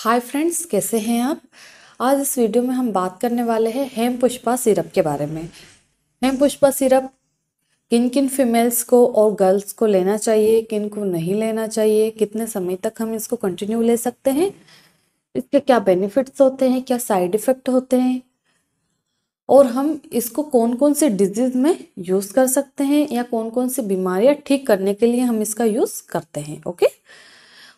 hi friends कैसे हैं आप आज इस वीडियो में हम बात करने वाले हैं हेम पुष्पा सिरप के बारे में हेम पुष्पा सिरप किन किन फीमेल्स को और गर्ल्स को लेना चाहिए किन को नहीं लेना चाहिए कितने समय तक हम इसको कंटिन्यू ले सकते हैं इसके क्या बेनिफिट्स होते हैं क्या साइड इफ़ेक्ट होते हैं और हम इसको कौन कौन से डिजीज़ में यूज़ कर सकते हैं या कौन कौन सी बीमारियाँ ठीक करने के लिए हम इसका यूज़ करते हैं ओके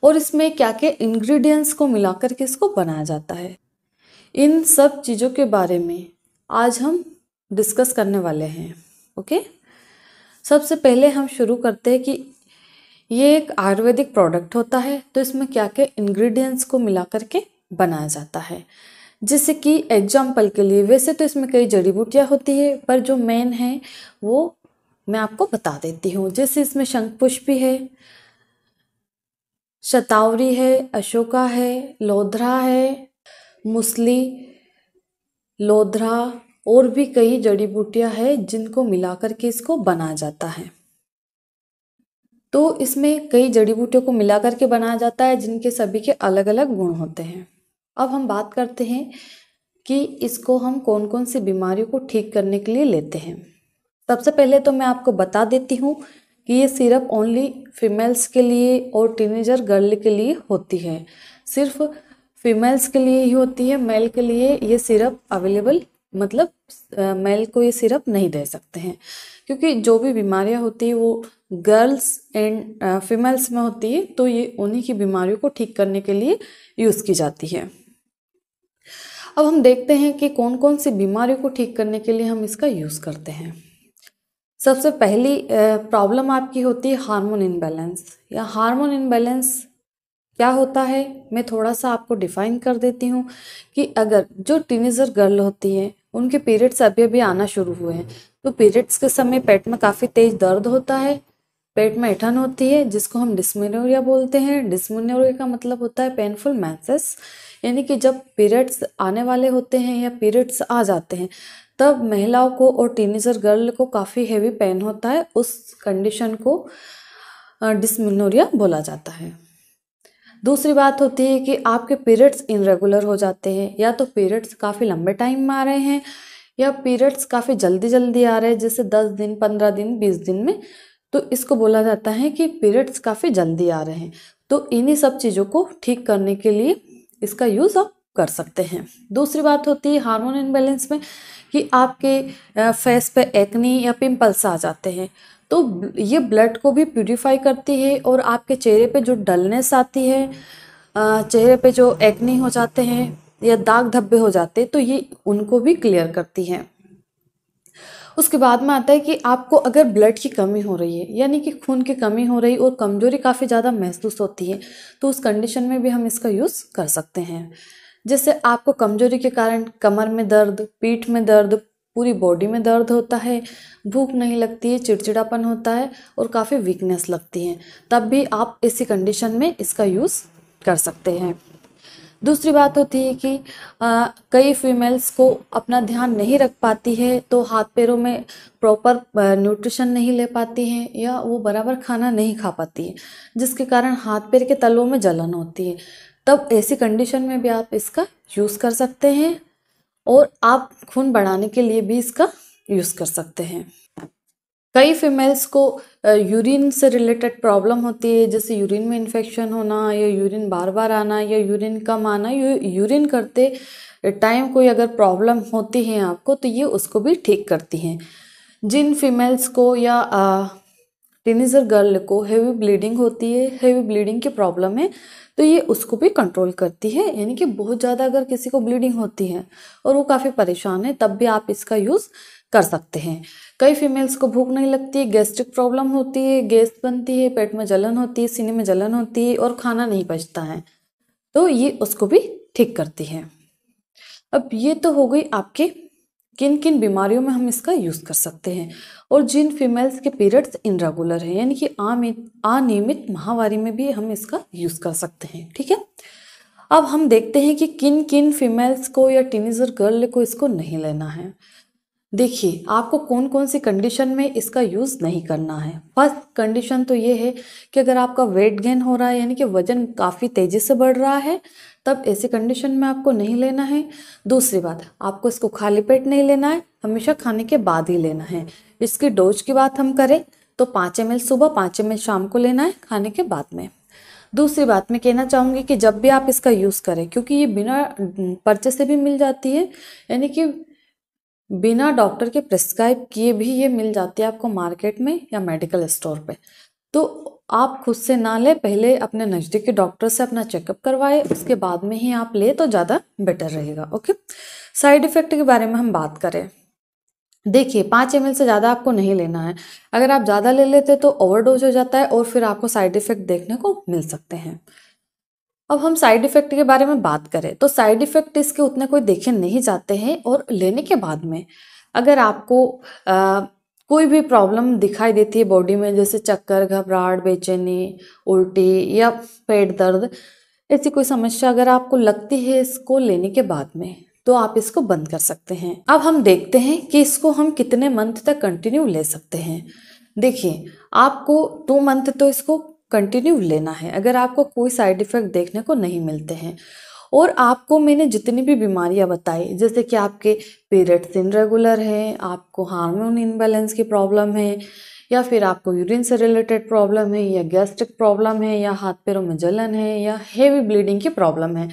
और इसमें क्या क्या इंग्रेडिएंट्स को मिलाकर के इसको बनाया जाता है इन सब चीज़ों के बारे में आज हम डिस्कस करने वाले हैं ओके सबसे पहले हम शुरू करते हैं कि ये एक आयुर्वेदिक प्रोडक्ट होता है तो इसमें क्या क्या इंग्रेडिएंट्स को मिला करके बनाया जाता है जैसे कि एग्जाम्पल के लिए वैसे तो इसमें कई जड़ी बूटियाँ होती है पर जो मेन है वो मैं आपको बता देती हूँ जैसे इसमें शंख पुष्प भी है शतावरी है अशोका है लोधरा है मुसली लोधरा और भी कई जड़ी बूटियां हैं जिनको मिलाकर के इसको बनाया जाता है तो इसमें कई जड़ी बूटियों को मिलाकर के बनाया जाता है जिनके सभी के अलग अलग गुण होते हैं अब हम बात करते हैं कि इसको हम कौन कौन सी बीमारियों को ठीक करने के लिए लेते हैं सबसे पहले तो मैं आपको बता देती हूँ कि ये सिरप ओनली फीमेल्स के लिए और टीनेजर गर्ल के लिए होती है सिर्फ फीमेल्स के लिए ही होती है मेल के लिए ये सिरप अवेलेबल मतलब मेल को ये सिरप नहीं दे सकते हैं क्योंकि जो भी बीमारियां होती है वो गर्ल्स एंड फीमेल्स में होती है तो ये उन्हीं की बीमारियों को ठीक करने के लिए यूज़ की जाती है अब हम देखते हैं कि कौन कौन सी बीमारियों को ठीक करने के लिए हम इसका यूज़ करते हैं सबसे पहली प्रॉब्लम आपकी होती है हार्मोन इनबैलेंस या हार्मोन इनबैलेंस क्या होता है मैं थोड़ा सा आपको डिफाइन कर देती हूँ कि अगर जो टीनेजर गर्ल होती है उनके पीरियड्स अभी अभी आना शुरू हुए हैं तो पीरियड्स के समय पेट में काफ़ी तेज दर्द होता है पेट में ऐठन होती है जिसको हम डिस्मिनोरिया बोलते हैं डिस्मिनोरिया का मतलब होता है पेनफुल मैसेस यानी कि जब पीरियड्स आने वाले होते हैं या पीरियड्स आ जाते हैं तब महिलाओं को और टीनेजर गर्ल को काफ़ी हैवी पेन होता है उस कंडीशन को डिसमिनोरिया बोला जाता है दूसरी बात होती है कि आपके पीरियड्स इनरेगुलर हो जाते हैं या तो पीरियड्स काफ़ी लंबे टाइम में आ रहे हैं या पीरियड्स काफ़ी जल्दी जल्दी आ रहे हैं जैसे दस दिन पंद्रह दिन बीस दिन में तो इसको बोला जाता है कि पीरियड्स काफ़ी जल्दी आ रहे हैं तो इन्हीं सब चीज़ों को ठीक करने के लिए इसका यूज़ आप कर सकते हैं दूसरी बात होती है हार्मोन इनबैलेंस में कि आपके फेस पे एक्नी या पिंपल्स आ जाते हैं तो ये ब्लड को भी प्योरीफाई करती है और आपके चेहरे पे जो डलनेस आती है चेहरे पे जो एक्नी हो जाते हैं या दाग धब्बे हो जाते हैं तो ये उनको भी क्लियर करती है उसके बाद में आता है कि आपको अगर ब्लड की कमी हो रही है यानी कि खून की कमी हो रही और कमज़ोरी काफ़ी ज़्यादा महसूस होती है तो उस कंडीशन में भी हम इसका यूज़ कर सकते हैं जिससे आपको कमजोरी के कारण कमर में दर्द पीठ में दर्द पूरी बॉडी में दर्द होता है भूख नहीं लगती है चिड़चिड़ापन होता है और काफ़ी वीकनेस लगती है तब भी आप इसी कंडीशन में इसका यूज़ कर सकते हैं दूसरी बात होती है कि आ, कई फीमेल्स को अपना ध्यान नहीं रख पाती है तो हाथ पैरों में प्रॉपर न्यूट्रिशन नहीं ले पाती हैं या वो बराबर खाना नहीं खा पाती है जिसके कारण हाथ पैर के तलों में जलन होती है तब ऐसी कंडीशन में भी आप इसका यूज़ कर सकते हैं और आप खून बढ़ाने के लिए भी इसका यूज़ कर सकते हैं कई फीमेल्स को यूरिन से रिलेटेड प्रॉब्लम होती है जैसे यूरिन में इन्फेक्शन होना या यूरिन बार बार आना या यूरिन कम आना यू, यूरिन करते टाइम कोई अगर प्रॉब्लम होती है आपको तो ये उसको भी ठीक करती हैं जिन फीमेल्स को या आ, टीनेजर गर्ल को हैवी ब्लीडिंग होती है हैवी ब्लीडिंग की प्रॉब्लम है तो ये उसको भी कंट्रोल करती है यानी कि बहुत ज़्यादा अगर किसी को ब्लीडिंग होती है और वो काफ़ी परेशान है तब भी आप इसका यूज़ कर सकते हैं कई फीमेल्स को भूख नहीं लगती है गैस्ट्रिक प्रॉब्लम होती है गैस बनती है पेट में जलन होती है सीने में जलन होती है और खाना नहीं पचता है तो ये उसको भी ठीक करती है अब ये तो हो गई आपके किन किन बीमारियों में हम इसका यूज़ कर सकते हैं और जिन फीमेल्स के पीरियड्स इनरेगुलर हैं यानी कि अनियमित महावारी में भी हम इसका यूज़ कर सकते हैं ठीक है अब हम देखते हैं कि किन किन फीमेल्स को या टीनेजर गर्ल को इसको नहीं लेना है देखिए आपको कौन कौन सी कंडीशन में इसका यूज़ नहीं करना है फर्स्ट कंडीशन तो ये है कि अगर आपका वेट गेन हो रहा है यानी कि वजन काफ़ी तेज़ी से बढ़ रहा है तब ऐसी कंडीशन में आपको नहीं लेना है दूसरी बात आपको इसको खाली पेट नहीं लेना है हमेशा खाने के बाद ही लेना है इसकी डोज की बात हम करें तो पाँच एम सुबह पाँच एम शाम को लेना है खाने के बाद में दूसरी बात मैं कहना चाहूँगी कि जब भी आप इसका यूज़ करें क्योंकि ये बिना पर्चे से भी मिल जाती है यानी कि बिना डॉक्टर के प्रिस्क्राइब किए भी ये मिल जाती है आपको मार्केट में या मेडिकल स्टोर पे तो आप खुद से ना ले पहले अपने नज़दीकी डॉक्टर से अपना चेकअप करवाए उसके बाद में ही आप ले तो ज़्यादा बेटर रहेगा ओके साइड इफ़ेक्ट के बारे में हम बात करें देखिए पाँच एम से ज़्यादा आपको नहीं लेना है अगर आप ज़्यादा ले लेते तो ओवरडोज हो जाता है और फिर आपको साइड इफ़ेक्ट देखने को मिल सकते हैं अब हम साइड इफ़ेक्ट के बारे में बात करें तो साइड इफ़ेक्ट इसके उतने कोई देखे नहीं जाते हैं और लेने के बाद में अगर आपको आ, कोई भी प्रॉब्लम दिखाई देती है बॉडी में जैसे चक्कर घबराहट बेचैनी उल्टी या पेट दर्द ऐसी कोई समस्या अगर आपको लगती है इसको लेने के बाद में तो आप इसको बंद कर सकते हैं अब हम देखते हैं कि इसको हम कितने मंथ तक कंटिन्यू ले सकते हैं देखिए आपको टू मंथ तो इसको कंटिन्यू लेना है अगर आपको कोई साइड इफ़ेक्ट देखने को नहीं मिलते हैं और आपको मैंने जितनी भी बीमारियां बताई जैसे कि आपके पीरियड्स इनरेगुलर हैं आपको हार्मोन इनबैलेंस की प्रॉब्लम है या फिर आपको यूरिन से रिलेटेड प्रॉब्लम है या गैस्ट्रिक प्रॉब्लम है या हाथ पैरों में जलन है या हेवी ब्लीडिंग की प्रॉब्लम है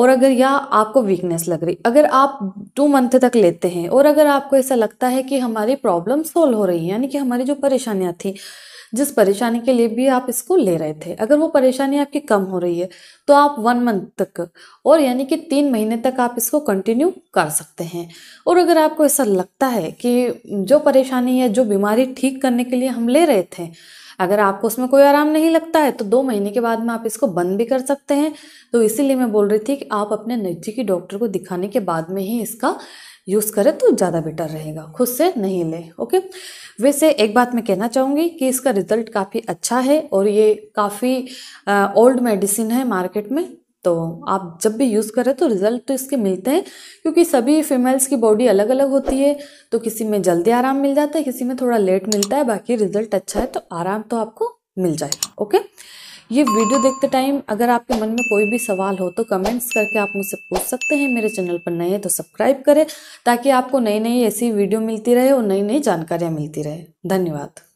और अगर या आपको वीकनेस लग रही अगर आप टू मंथ तक लेते हैं और अगर आपको ऐसा लगता है कि हमारी प्रॉब्लम सोल्व हो रही है यानी कि हमारी जो परेशानियाँ थी जिस परेशानी के लिए भी आप इसको ले रहे थे अगर वो परेशानी आपकी कम हो रही है तो आप वन मंथ तक और यानी कि तीन महीने तक आप इसको कंटिन्यू कर सकते हैं और अगर आपको ऐसा लगता है कि जो परेशानी है जो बीमारी ठीक करने के लिए हम ले रहे थे अगर आपको उसमें कोई आराम नहीं लगता है तो दो महीने के बाद में आप इसको बंद भी कर सकते हैं तो इसीलिए मैं बोल रही थी कि आप अपने नज़दीकी डॉक्टर को दिखाने के बाद में ही इसका यूज़ करें तो ज़्यादा बेटर रहेगा खुद से नहीं ले ओके वैसे एक बात मैं कहना चाहूँगी कि इसका रिज़ल्ट काफ़ी अच्छा है और ये काफ़ी ओल्ड मेडिसिन है मार्केट में तो आप जब भी यूज़ करें तो रिज़ल्ट तो इसके मिलते हैं क्योंकि सभी फीमेल्स की बॉडी अलग अलग होती है तो किसी में जल्दी आराम मिल जाता है किसी में थोड़ा लेट मिलता है बाकी रिज़ल्ट अच्छा है तो आराम तो आपको मिल जाएगा ओके ये वीडियो देखते टाइम अगर आपके मन में कोई भी सवाल हो तो कमेंट्स करके आप मुझसे पूछ सकते हैं मेरे चैनल पर नए हैं तो सब्सक्राइब करें ताकि आपको नई नई ऐसी वीडियो मिलती रहे और नई नई जानकारियाँ मिलती रहे धन्यवाद